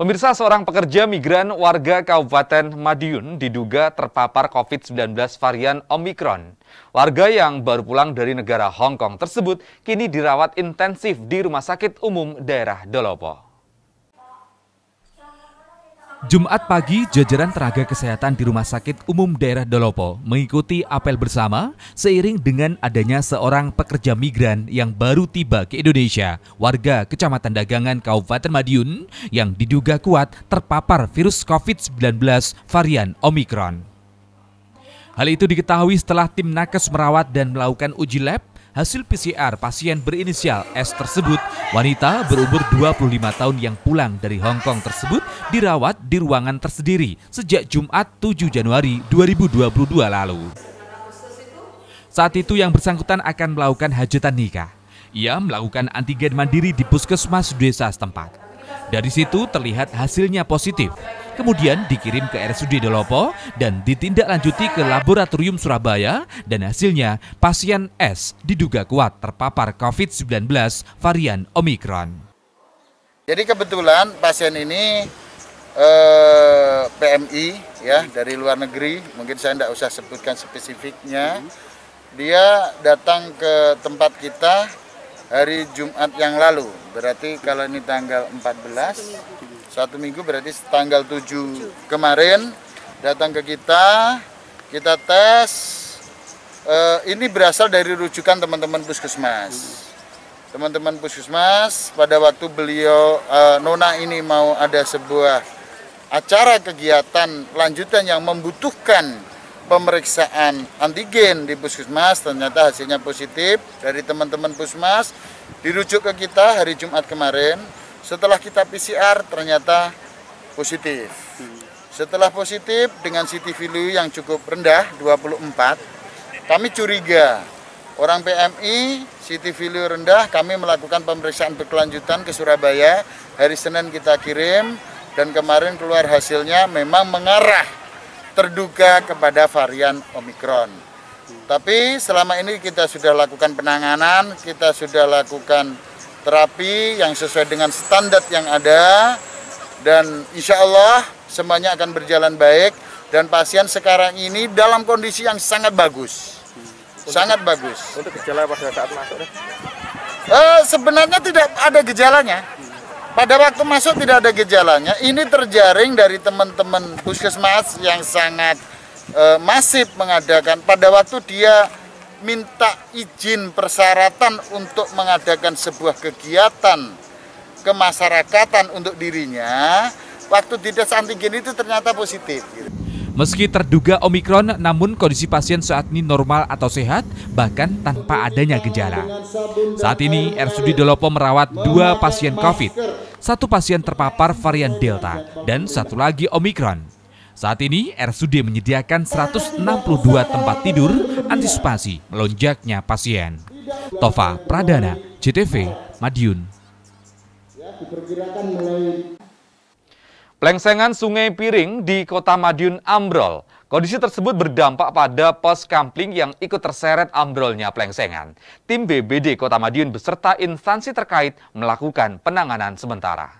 Pemirsa seorang pekerja migran warga Kabupaten Madiun diduga terpapar COVID-19 varian Omikron. Warga yang baru pulang dari negara Hong Kong tersebut kini dirawat intensif di Rumah Sakit Umum Daerah Dolopo. Jumat pagi, jajaran tenaga kesehatan di Rumah Sakit Umum Daerah Dolopo mengikuti apel bersama seiring dengan adanya seorang pekerja migran yang baru tiba ke Indonesia, warga Kecamatan Dagangan Kabupaten Madiun yang diduga kuat terpapar virus COVID-19 varian Omikron. Hal itu diketahui setelah tim nakes merawat dan melakukan uji lab hasil PCR pasien berinisial S tersebut, wanita berumur 25 tahun yang pulang dari Hong Kong tersebut dirawat di ruangan tersendiri sejak Jumat 7 Januari 2022 lalu. Saat itu yang bersangkutan akan melakukan hajatan nikah. Ia melakukan antigen mandiri di puskesmas desa setempat. Dari situ terlihat hasilnya positif kemudian dikirim ke RSUD Dolopo dan ditindaklanjuti ke Laboratorium Surabaya dan hasilnya pasien S diduga kuat terpapar COVID-19 varian Omikron. Jadi kebetulan pasien ini eh, PMI ya dari luar negeri, mungkin saya tidak usah sebutkan spesifiknya. Dia datang ke tempat kita hari Jumat yang lalu. Berarti kalau ini tanggal 14 satu minggu berarti tanggal 7 kemarin datang ke kita, kita tes. E, ini berasal dari rujukan teman-teman puskesmas. Teman-teman puskesmas pada waktu beliau e, Nona ini mau ada sebuah acara kegiatan lanjutan yang membutuhkan pemeriksaan antigen di puskesmas ternyata hasilnya positif dari teman-teman puskesmas dirujuk ke kita hari Jumat kemarin setelah kita PCR ternyata positif. Hmm. Setelah positif dengan CT value yang cukup rendah 24, kami curiga orang PMI CT value rendah, kami melakukan pemeriksaan berkelanjutan ke Surabaya. Hari Senin kita kirim dan kemarin keluar hasilnya memang mengarah terduga kepada varian Omicron. Hmm. Tapi selama ini kita sudah lakukan penanganan, kita sudah lakukan terapi yang sesuai dengan standar yang ada dan insya Allah semuanya akan berjalan baik dan pasien sekarang ini dalam kondisi yang sangat bagus untuk, sangat bagus untuk gejala pada saat masuk eh, sebenarnya tidak ada gejalanya pada waktu masuk tidak ada gejalanya ini terjaring dari teman-teman puskesmas yang sangat eh, masif mengadakan pada waktu dia minta izin persyaratan untuk mengadakan sebuah kegiatan kemasyarakatan untuk dirinya waktu di antigen itu ternyata positif. Gitu. Meski terduga Omikron, namun kondisi pasien saat ini normal atau sehat, bahkan tanpa adanya gejala. Saat ini, RSUD Dolopo merawat dua pasien COVID. Satu pasien terpapar varian Delta, dan satu lagi Omikron. Saat ini, RSUD menyediakan 162 tempat tidur antisipasi melonjaknya pasien. Tova Pradana, JTV, Madiun. Pelengsengan Sungai Piring di Kota Madiun ambrol. Kondisi tersebut berdampak pada pos kampling yang ikut terseret ambrolnya pelengsengan. Tim BBD Kota Madiun beserta instansi terkait melakukan penanganan sementara.